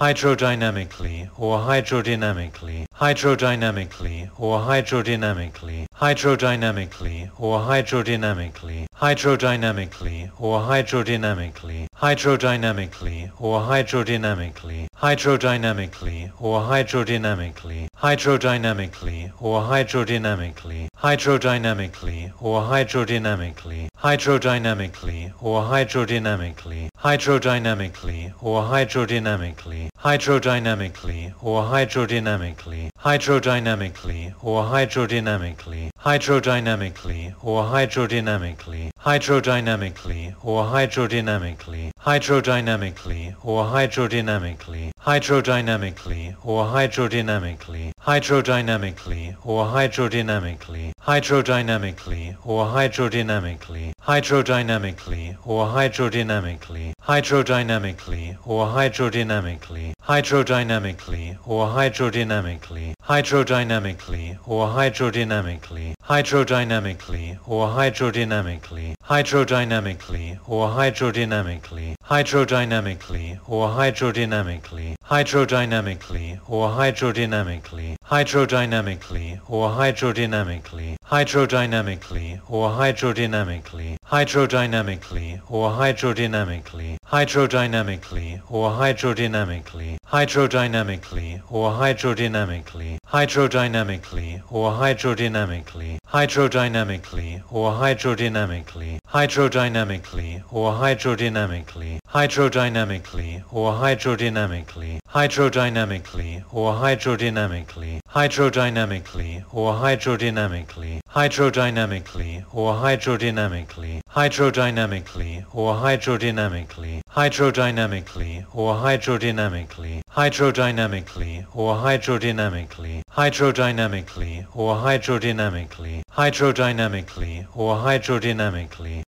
hydrodynamically or hydrodynamically hydrodynamically or hydrodynamically hydrodynamically or hydrodynamically hydrodynamically or hydrodynamically hydrodynamically or hydrodynamically hydrodynamically or hydrodynamically hydrodynamically or hydrodynamically hydrodynamically or hydrodynamically hydrodynamically or hydrodynamically hydrodynamically or hydrodynamically hydrodynamically or hydrodynamically hydrodynamically or hydrodynamically hydrodynamically or hydrodynamically hydrodynamically or hydrodynamically hydrodynamically or hydrodynamically hydrodynamically or hydrodynamically hydrodynamically or hydrodynamically hydrodynamically or hydrodynamically hydrodynamically or hydrodynamically hydrodynamically or hydrodynamically hydrodynamically or hydrodynamically hydrodynamically or hydrodynamically hydrodynamically or hydrodynamically hydrodynamically or hydrodynamically hydrodynamically or hydrodynamically hydrodynamically or hydrodynamically hydrodynamically or hydrodynamically hydrodynamically or hydrodynamically hydrodynamically or hydrodynamically hydrodynamically or hydrodynamically hydrodynamically or hydrodynamically hydrodynamically or hydrodynamically hydrodynamically or hydrodynamically hydrodynamically or hydrodynamically hydrodynamically or hydrodynamically hydrodynamically or hydrodynamically hydrodynamically or hydrodynamically hydrodynamically or hydrodynamically hydrodynamically or hydrodynamically hydrodynamically or hydrodynamically hydrodynamically or hydrodynamically hydrodynamically or hydrodynamically hydrodynamically or hydrodynamically